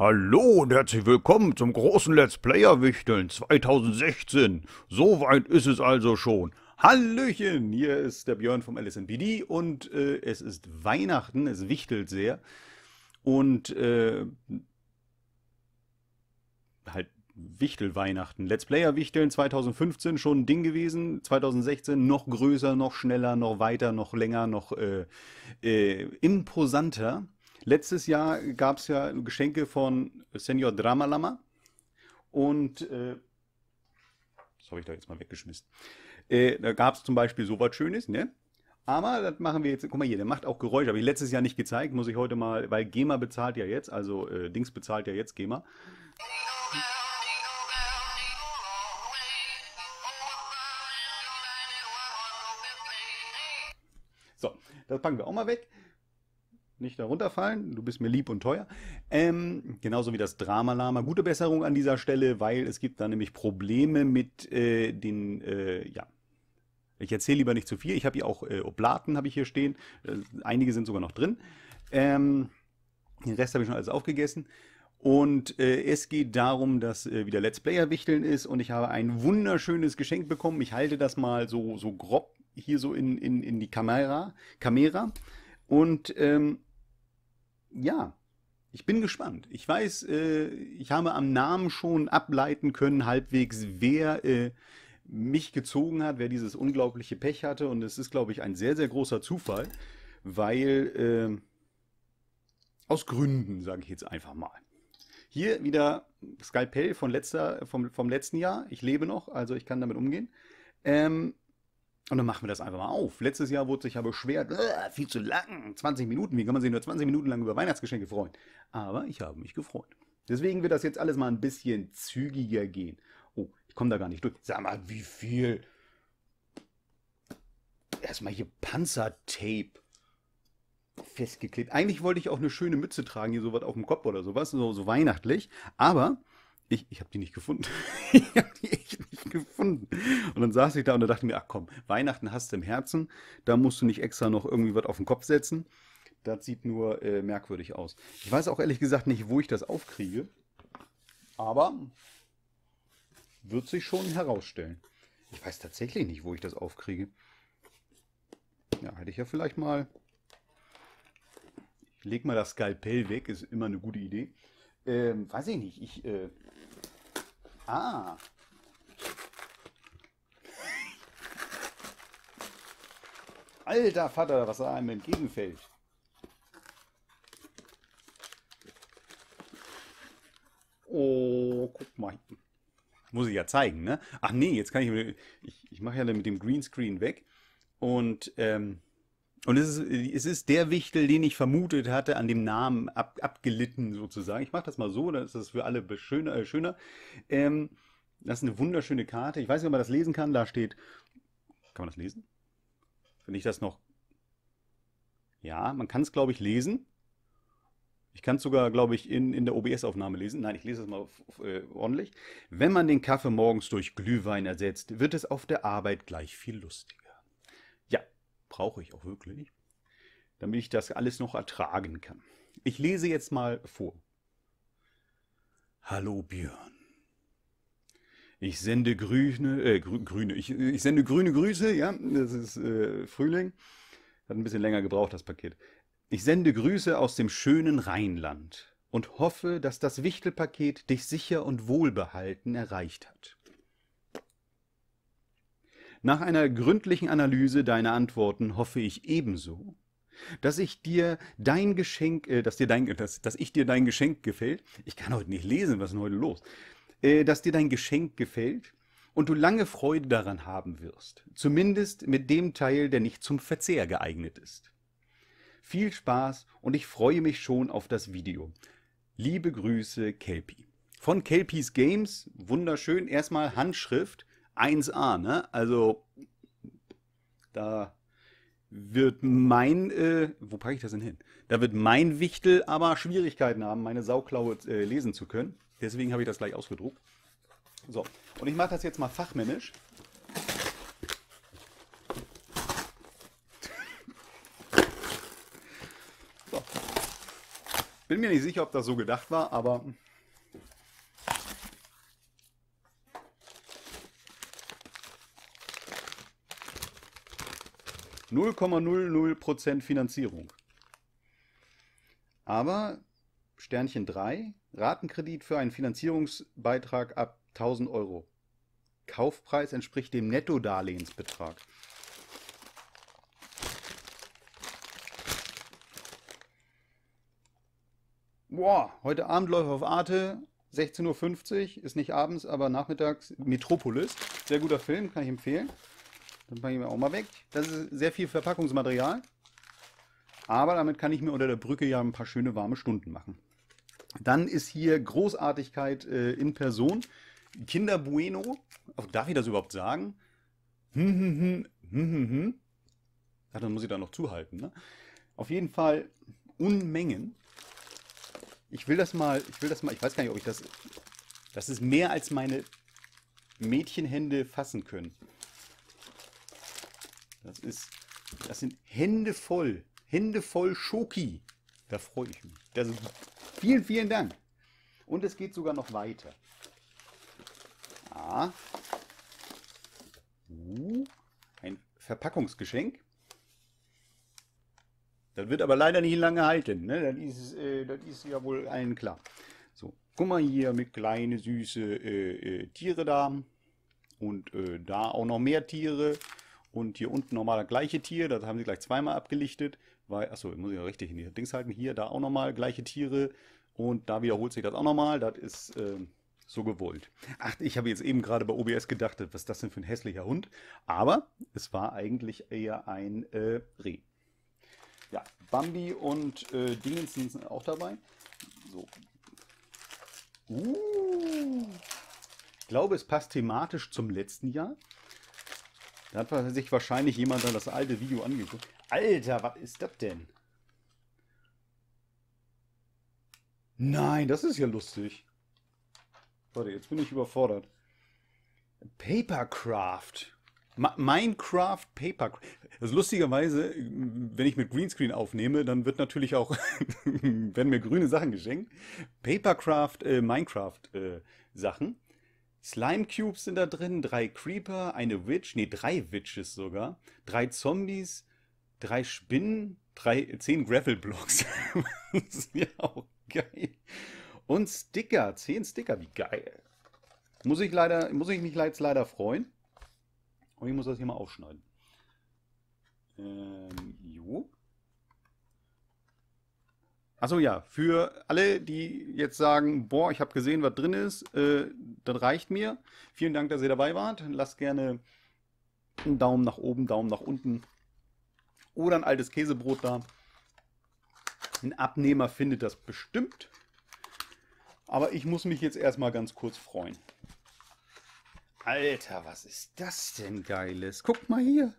Hallo und herzlich willkommen zum großen Let's Player Wichteln 2016. Soweit ist es also schon. Hallöchen, hier ist der Björn vom LSNPD und äh, es ist Weihnachten, es wichtelt sehr. Und äh, halt Wichtelweihnachten. Let's Player Wichteln 2015 schon ein Ding gewesen, 2016 noch größer, noch schneller, noch weiter, noch länger, noch äh, äh imposanter. Letztes Jahr gab es ja Geschenke von Senior Dramalama und äh, das habe ich da jetzt mal weggeschmissen. Äh, da gab es zum Beispiel so was Schönes, ne? Aber das machen wir jetzt. Guck mal hier, der macht auch Geräusche. Habe ich letztes Jahr nicht gezeigt, muss ich heute mal, weil GEMA bezahlt ja jetzt, also äh, Dings bezahlt ja jetzt GEMA. So, das packen wir auch mal weg nicht darunter fallen. Du bist mir lieb und teuer. Ähm, genauso wie das Drama-Lama. Gute Besserung an dieser Stelle, weil es gibt da nämlich Probleme mit äh, den, äh, ja. Ich erzähle lieber nicht zu viel. Ich habe hier auch äh, Oblaten, habe ich hier stehen. Äh, einige sind sogar noch drin. Ähm, den Rest habe ich schon alles aufgegessen. Und äh, es geht darum, dass äh, wieder Let's Player Wichteln ist und ich habe ein wunderschönes Geschenk bekommen. Ich halte das mal so, so grob hier so in, in, in die Kamera. Kamera. Und ähm, ja, ich bin gespannt. Ich weiß, äh, ich habe am Namen schon ableiten können, halbwegs, wer äh, mich gezogen hat, wer dieses unglaubliche Pech hatte. Und es ist, glaube ich, ein sehr, sehr großer Zufall, weil äh, aus Gründen, sage ich jetzt einfach mal. Hier wieder Skalpell von letzter, vom, vom letzten Jahr. Ich lebe noch, also ich kann damit umgehen. Ähm, und dann machen wir das einfach mal auf. Letztes Jahr wurde sich ja beschwert, äh, viel zu lang, 20 Minuten, wie kann man sich nur 20 Minuten lang über Weihnachtsgeschenke freuen? Aber ich habe mich gefreut. Deswegen wird das jetzt alles mal ein bisschen zügiger gehen. Oh, ich komme da gar nicht durch. Sag mal, wie viel? Erstmal hier Panzertape festgeklebt. Eigentlich wollte ich auch eine schöne Mütze tragen, hier sowas auf dem Kopf oder sowas, so, so weihnachtlich. Aber ich, ich habe die nicht gefunden. ich habe die echt nicht gefunden. Und dann saß ich da und da dachte mir, ach komm, Weihnachten hast du im Herzen, da musst du nicht extra noch irgendwie was auf den Kopf setzen. Das sieht nur äh, merkwürdig aus. Ich weiß auch ehrlich gesagt nicht, wo ich das aufkriege, aber wird sich schon herausstellen. Ich weiß tatsächlich nicht, wo ich das aufkriege. Ja, hätte ich ja vielleicht mal. Ich leg mal das Skalpell weg, ist immer eine gute Idee. Ähm, weiß ich nicht, ich äh, Ah. Alter Vater, was da einem entgegenfällt. Oh, guck mal. Muss ich ja zeigen, ne? Ach nee, jetzt kann ich... Ich, ich mache ja mit dem Greenscreen weg. Und ähm, und es ist, es ist der Wichtel, den ich vermutet hatte, an dem Namen ab, abgelitten sozusagen. Ich mache das mal so, dann ist das für alle schöner. Äh, schöner. Ähm, das ist eine wunderschöne Karte. Ich weiß nicht, ob man das lesen kann. Da steht. Kann man das lesen? Wenn ich das noch. Ja, man kann es, glaube ich, lesen. Ich kann es sogar, glaube ich, in, in der OBS-Aufnahme lesen. Nein, ich lese es mal äh, ordentlich. Wenn man den Kaffee morgens durch Glühwein ersetzt, wird es auf der Arbeit gleich viel lustiger brauche ich auch wirklich, damit ich das alles noch ertragen kann. Ich lese jetzt mal vor. Hallo Björn. Ich sende grüne, äh, grü, grüne, ich, ich, sende grüne Grüße, ja, das ist äh, Frühling. Hat ein bisschen länger gebraucht, das Paket. Ich sende Grüße aus dem schönen Rheinland und hoffe, dass das Wichtelpaket dich sicher und wohlbehalten erreicht hat. Nach einer gründlichen Analyse deiner Antworten hoffe ich ebenso, dass ich dir dein Geschenk, äh, dass dir dein, dass, dass ich dir dein Geschenk gefällt. Ich kann heute nicht lesen, was ist denn heute los? Äh, dass dir dein Geschenk gefällt und du lange Freude daran haben wirst. Zumindest mit dem Teil, der nicht zum Verzehr geeignet ist. Viel Spaß und ich freue mich schon auf das Video. Liebe Grüße, Kelpie. Von Kelpis Games, wunderschön, erstmal Handschrift 1A, ne? Also da wird mein, äh, wo packe ich das denn hin? Da wird mein Wichtel aber Schwierigkeiten haben, meine Sauklaue äh, lesen zu können. Deswegen habe ich das gleich ausgedruckt. So, und ich mache das jetzt mal fachmännisch. Bin mir nicht sicher, ob das so gedacht war, aber 0,00% Finanzierung. Aber Sternchen 3, Ratenkredit für einen Finanzierungsbeitrag ab 1000 Euro. Kaufpreis entspricht dem Nettodarlehensbetrag. Boah, heute Abend läuft auf Arte, 16.50 Uhr, ist nicht abends, aber nachmittags, Metropolis. Sehr guter Film, kann ich empfehlen. Dann packe ich mir auch mal weg. Das ist sehr viel Verpackungsmaterial. Aber damit kann ich mir unter der Brücke ja ein paar schöne warme Stunden machen. Dann ist hier Großartigkeit äh, in Person. Kinder Bueno. Oh, darf ich das überhaupt sagen? Hm, hm, hm, hm, hm. hm. Ach, dann muss ich da noch zuhalten. Ne? Auf jeden Fall Unmengen. Ich will das mal, ich will das mal, ich weiß gar nicht, ob ich das. Das ist mehr als meine Mädchenhände fassen können. Das ist, das sind Hände voll, Hände voll Schoki. Da freue ich mich. Das ist, vielen, vielen Dank. Und es geht sogar noch weiter. A. Ah. Uh, Ein Verpackungsgeschenk. Das wird aber leider nicht lange halten. Ne? Das, ist, äh, das ist ja wohl allen klar. So, guck mal hier mit kleine süße äh, äh, Tiere da. Und äh, da auch noch mehr Tiere. Und hier unten nochmal das gleiche Tier, das haben sie gleich zweimal abgelichtet. Weil, achso, muss ja richtig in die Dings halten. Hier, da auch nochmal gleiche Tiere. Und da wiederholt sich das auch nochmal. Das ist äh, so gewollt. Ach, ich habe jetzt eben gerade bei OBS gedacht, was ist das denn für ein hässlicher Hund? Aber es war eigentlich eher ein äh, Reh. Ja, Bambi und äh, Dingens sind auch dabei. So. Uh. Ich glaube, es passt thematisch zum letzten Jahr. Da hat sich wahrscheinlich jemand dann das alte Video angeguckt. Alter, was ist das denn? Nein, das ist ja lustig. Warte, jetzt bin ich überfordert. Papercraft. Minecraft Papercraft. Also lustigerweise, wenn ich mit Greenscreen aufnehme, dann wird natürlich auch, werden mir grüne Sachen geschenkt. Papercraft, äh, Minecraft äh, Sachen. Slime Cubes sind da drin, drei Creeper, eine Witch, nee, drei Witches sogar, drei Zombies, drei Spinnen, drei, zehn Gravel Blocks. das ist ja auch geil. Und Sticker, zehn Sticker, wie geil. Muss ich leider, muss ich mich jetzt leider freuen. Und ich muss das hier mal aufschneiden. Ähm, jo. Achso, ja, für alle, die jetzt sagen, boah, ich habe gesehen, was drin ist, äh, das reicht mir. Vielen Dank, dass ihr dabei wart. Lasst gerne einen Daumen nach oben, Daumen nach unten oder ein altes Käsebrot da. Ein Abnehmer findet das bestimmt. Aber ich muss mich jetzt erstmal ganz kurz freuen. Alter, was ist das denn Geiles? Guck mal hier.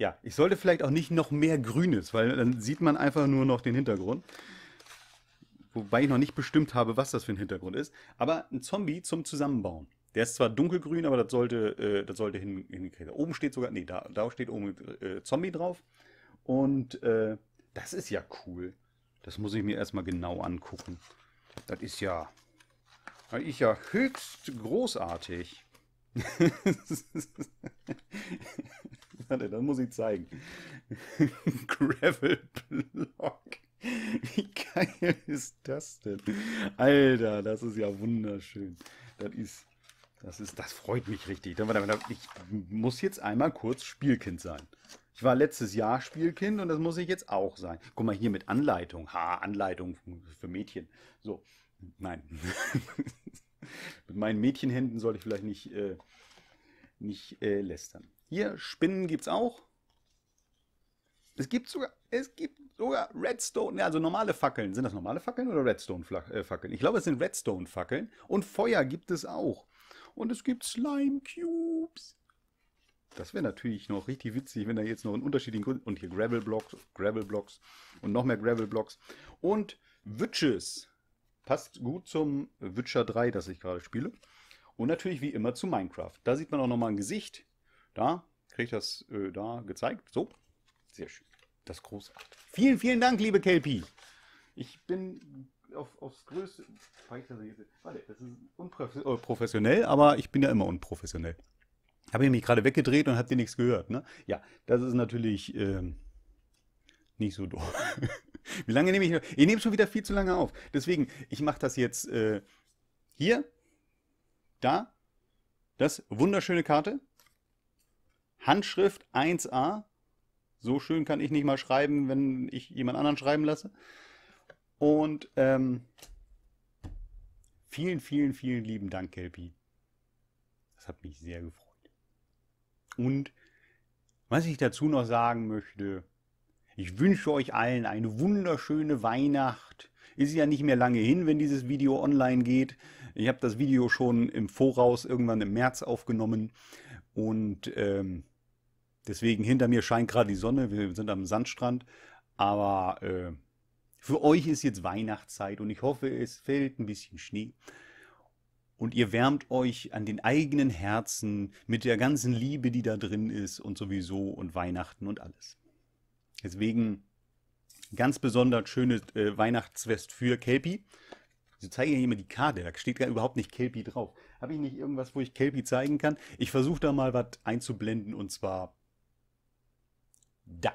Ja, ich sollte vielleicht auch nicht noch mehr Grünes, weil dann sieht man einfach nur noch den Hintergrund. Wobei ich noch nicht bestimmt habe, was das für ein Hintergrund ist. Aber ein Zombie zum Zusammenbauen. Der ist zwar dunkelgrün, aber das sollte, äh, das sollte hin, hinkriegen. Oben steht sogar, nee, da, da steht oben äh, Zombie drauf. Und äh, das ist ja cool. Das muss ich mir erstmal genau angucken. Das ist ja, das ist ja höchst großartig. warte, das muss ich zeigen. Gravel Block. Wie geil ist das denn? Alter, das ist ja wunderschön. Das ist, das ist, das freut mich richtig. Ich muss jetzt einmal kurz Spielkind sein. Ich war letztes Jahr Spielkind und das muss ich jetzt auch sein. Guck mal hier mit Anleitung. Ha, Anleitung für Mädchen. So, nein. mit meinen Mädchenhänden soll ich vielleicht nicht, äh, nicht äh, lästern. Hier, Spinnen gibt's auch. Es gibt sogar, es gibt sogar Redstone, also normale Fackeln. Sind das normale Fackeln oder Redstone-Fackeln? Äh, ich glaube, es sind Redstone-Fackeln. Und Feuer gibt es auch. Und es gibt Slime-Cubes. Das wäre natürlich noch richtig witzig, wenn da jetzt noch in unterschiedlichen Gründen... Und hier Gravel-Blocks, Gravel-Blocks und noch mehr Gravel-Blocks. Und Witches. Passt gut zum Witcher 3, das ich gerade spiele. Und natürlich wie immer zu Minecraft. Da sieht man auch nochmal ein Gesicht. Da kriege ich das äh, da gezeigt. So, sehr schön. Das ist großartig. Vielen, vielen Dank, liebe Kelpi. Ich bin auf, aufs größte. Warte, das ist unprofessionell, äh, aber ich bin ja immer unprofessionell. Habe ich mich gerade weggedreht und habt ihr nichts gehört. Ne? Ja, das ist natürlich ähm, nicht so doof. Wie lange nehme ich? Noch? Ich nehme schon wieder viel zu lange auf. Deswegen, ich mache das jetzt äh, hier, da, das wunderschöne Karte. Handschrift 1a. So schön kann ich nicht mal schreiben, wenn ich jemand anderen schreiben lasse. Und ähm, vielen, vielen, vielen lieben Dank, Kelpi. Das hat mich sehr gefreut. Und was ich dazu noch sagen möchte, ich wünsche euch allen eine wunderschöne Weihnacht. Ist ja nicht mehr lange hin, wenn dieses Video online geht. Ich habe das Video schon im Voraus irgendwann im März aufgenommen. Und ähm, Deswegen hinter mir scheint gerade die Sonne, wir sind am Sandstrand. Aber äh, für euch ist jetzt Weihnachtszeit und ich hoffe, es fällt ein bisschen Schnee. Und ihr wärmt euch an den eigenen Herzen mit der ganzen Liebe, die da drin ist und sowieso und Weihnachten und alles. Deswegen ganz besonders schöne äh, Weihnachtsfest für Kelpi. Sie zeigen ja immer die Karte, da steht gar überhaupt nicht Kelpi drauf. Habe ich nicht irgendwas, wo ich Kelpi zeigen kann? Ich versuche da mal was einzublenden und zwar da.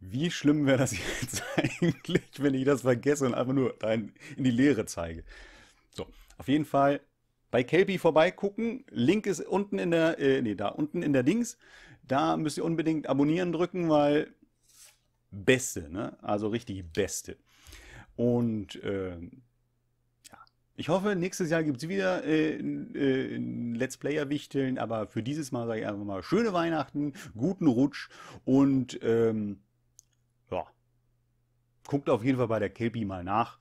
Wie schlimm wäre das jetzt eigentlich, wenn ich das vergesse und einfach nur in die Leere zeige? So, auf jeden Fall bei Kelpie vorbeigucken. Link ist unten in der, äh, nee, da unten in der Dings. Da müsst ihr unbedingt abonnieren drücken, weil Beste, ne? Also richtig Beste. Und äh, ich hoffe, nächstes Jahr gibt es wieder äh, äh, Let's Player Wichteln, aber für dieses Mal sage ich einfach mal schöne Weihnachten, guten Rutsch und ähm, ja, guckt auf jeden Fall bei der Kelpie mal nach.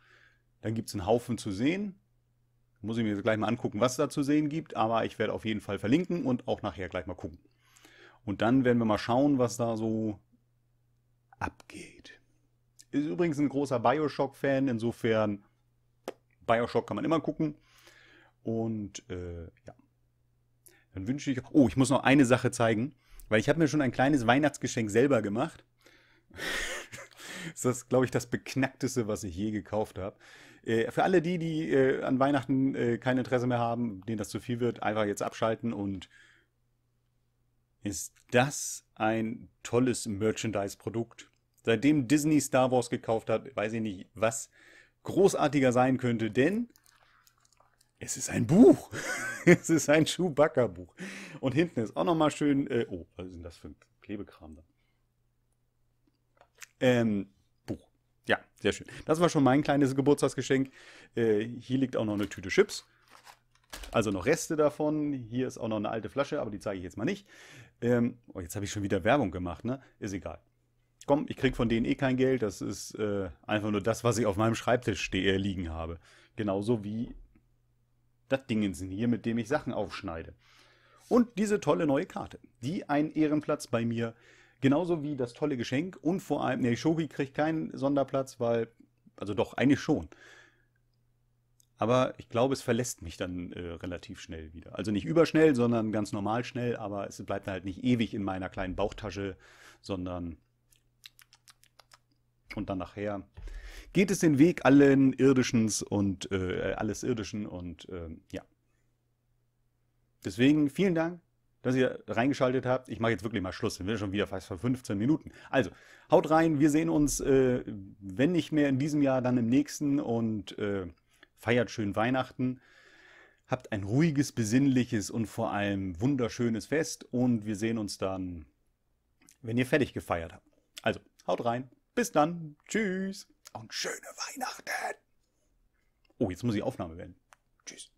Dann gibt es einen Haufen zu sehen. Muss ich mir gleich mal angucken, was es da zu sehen gibt, aber ich werde auf jeden Fall verlinken und auch nachher gleich mal gucken. Und dann werden wir mal schauen, was da so abgeht. Ist übrigens ein großer Bioshock-Fan, insofern Bioshock kann man immer gucken. Und äh, ja. Dann wünsche ich. Oh, ich muss noch eine Sache zeigen, weil ich habe mir schon ein kleines Weihnachtsgeschenk selber gemacht. das ist, glaube ich, das Beknackteste, was ich je gekauft habe. Äh, für alle die, die äh, an Weihnachten äh, kein Interesse mehr haben, denen das zu viel wird, einfach jetzt abschalten und ist das ein tolles Merchandise-Produkt. Seitdem Disney Star Wars gekauft hat, weiß ich nicht was, großartiger sein könnte, denn es ist ein Buch. es ist ein Chewbacca-Buch. Und hinten ist auch nochmal schön. Äh, oh, was ist denn das für ein Klebekram da? Ähm, Buch. Ja, sehr schön. Das war schon mein kleines Geburtstagsgeschenk. Äh, hier liegt auch noch eine Tüte Chips. Also noch Reste davon. Hier ist auch noch eine alte Flasche, aber die zeige ich jetzt mal nicht. Ähm, oh, jetzt habe ich schon wieder Werbung gemacht, ne? Ist egal komm, ich krieg von denen eh kein Geld, das ist äh, einfach nur das, was ich auf meinem Schreibtisch stehe, äh, liegen habe. Genauso wie das Dingensen hier, mit dem ich Sachen aufschneide. Und diese tolle neue Karte, die einen Ehrenplatz bei mir, genauso wie das tolle Geschenk und vor allem, ne, Shogi kriegt keinen Sonderplatz, weil, also doch, eigentlich schon. Aber ich glaube, es verlässt mich dann äh, relativ schnell wieder. Also nicht überschnell, sondern ganz normal schnell, aber es bleibt halt nicht ewig in meiner kleinen Bauchtasche, sondern und dann nachher geht es den Weg allen irdischen und äh, alles Irdischen und äh, ja. Deswegen vielen Dank, dass ihr reingeschaltet habt. Ich mache jetzt wirklich mal Schluss. Wir Sind schon wieder fast vor 15 Minuten. Also, haut rein. Wir sehen uns, äh, wenn nicht mehr in diesem Jahr, dann im nächsten und äh, feiert schön Weihnachten. Habt ein ruhiges, besinnliches und vor allem wunderschönes Fest und wir sehen uns dann, wenn ihr fertig gefeiert habt. Also, haut rein. Bis dann. Tschüss. Und schöne Weihnachten. Oh, jetzt muss ich Aufnahme werden. Tschüss.